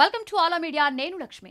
welcome to ఆలా media నేను లక్ష్మి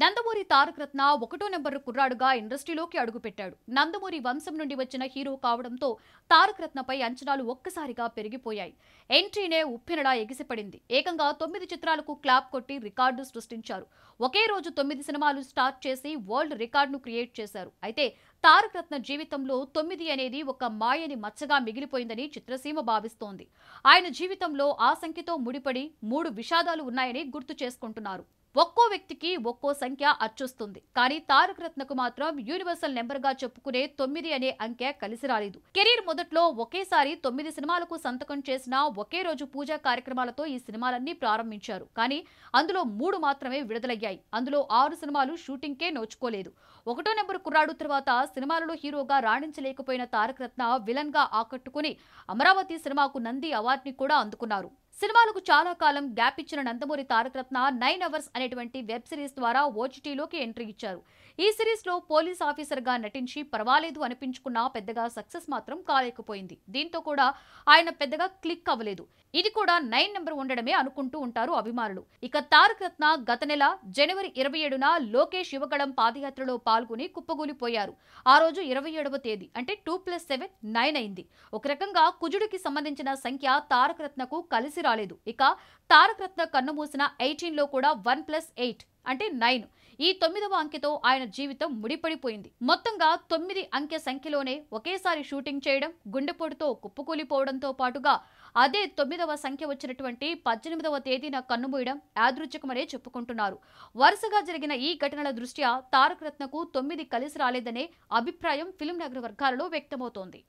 నందమూరి తారక రత్న ఒకటో నెంబర్ కుర్రాడుగా ఇండస్ట్రీలోకి అడుగుపెట్టాడు నందమూరి వంశం నుండి వచ్చిన హీరో కావడంతో తారక రత్నపై అంచనాలు ఒక్కసారిగా పెరిగిపోయాయి ఎంట్రీనే ఉప్పెనడా ఎగిసిపడింది ఏకంగా తొమ్మిది చిత్రాలకు క్లాప్ కొట్టి రికార్డు సృష్టించారు ఒకే రోజు తొమ్మిది సినిమాలు స్టార్ట్ చేసి వరల్డ్ రికార్డును క్రియేట్ చేశారు అయితే తారక రత్న జీవితంలో తొమ్మిది అనేది ఒక మాయని మచ్చగా మిగిలిపోయిందని చిత్రసీమ భావిస్తోంది ఆయన జీవితంలో ఆ సంఖ్యతో ముడిపడి మూడు విషాదాలు ఉన్నాయని గుర్తు చేసుకుంటున్నారు ఒక్కో వ్యక్తికి ఒక్కో సంఖ్య అచ్చొస్తుంది కానీ తారక రత్నకు మాత్రం యూనివర్సల్ నెంబర్గా చెప్పుకునే తొమ్మిది అనే అంకె కలిసి రాలేదు కెరీర్ మొదట్లో ఒకేసారి తొమ్మిది సినిమాలకు సంతకం చేసిన ఒకే రోజు పూజా కార్యక్రమాలతో ఈ సినిమాలన్నీ ప్రారంభించారు కానీ అందులో మూడు మాత్రమే విడుదలయ్యాయి అందులో ఆరు సినిమాలు షూటింగ్కే నోచుకోలేదు ఒకటో నెంబర్ కుర్రాడు తర్వాత సినిమాలలో హీరోగా రాణించలేకపోయిన తారక రత్న విలన్ గా ఆకట్టుకుని అమరావతి సినిమాకు నంది అవార్డుని కూడా అందుకున్నారు సినిమాలకు చాలా కాలం గ్యాప్ ఇచ్చిన నందమూరి రత్న నైన్ అవర్స్ అనేటువంటి వెబ్ సిరీస్ ద్వారా ఓటీటీలోకి ఎంట్రీ ఇచ్చారు ఈ సిరీస్ లో పోలీస్ ఆఫీసర్గా నటించి పర్వాలేదు అనిపించుకున్నా పెద్దగా సక్సెస్ మాత్రం కాలేకపోయింది దీంతో కూడా ఆయన పెద్దగా క్లిక్ అవ్వలేదు ఇది కూడా నైన్ నెంబర్ ఉండడమే అనుకుంటూ ఉంటారు అభిమానులు ఇక తారక రత్న గత నెల జనవరి ఇరవై ఏడున లోకేష్ యువగడం పాదయాత్రలో పాల్గొని కుప్పగూలిపోయారు ఆ రోజు ఇరవై ఏడవ తేదీ అంటే టూ ప్లస్ సెవెన్ నైన్ అయింది ఒక రకంగా కుజుడికి సంబంధించిన సంఖ్య తారక రత్నకు కలిసి రాలేదు ఇక తారకరత్న కన్నుమూసిన లో కూడా వన్ ప్లస్ ఎయిట్ అంటే నైన్ ఈ తొమ్మిదవ అంకెతో ఆయన జీవితం ముడిపడిపోయింది మొత్తంగా తొమ్మిది అంకె సంఖ్యలోనే ఒకేసారి షూటింగ్ చేయడం గుండెపోటుతో కుప్పకూలిపోవడంతో పాటుగా అదే తొమ్మిదవ సంఖ్య వచ్చినటువంటి పద్దెనిమిదవ తేదీన కన్నుమూయడం యాదృచ్ఛికమనే చెప్పుకుంటున్నారు వరుసగా జరిగిన ఈ ఘటనల దృష్ట్యా తారకరత్నకు తొమ్మిది కలిసి రాలేదనే అభిప్రాయం ఫిల్మ్ నగర వర్గాలలో వ్యక్తమవుతోంది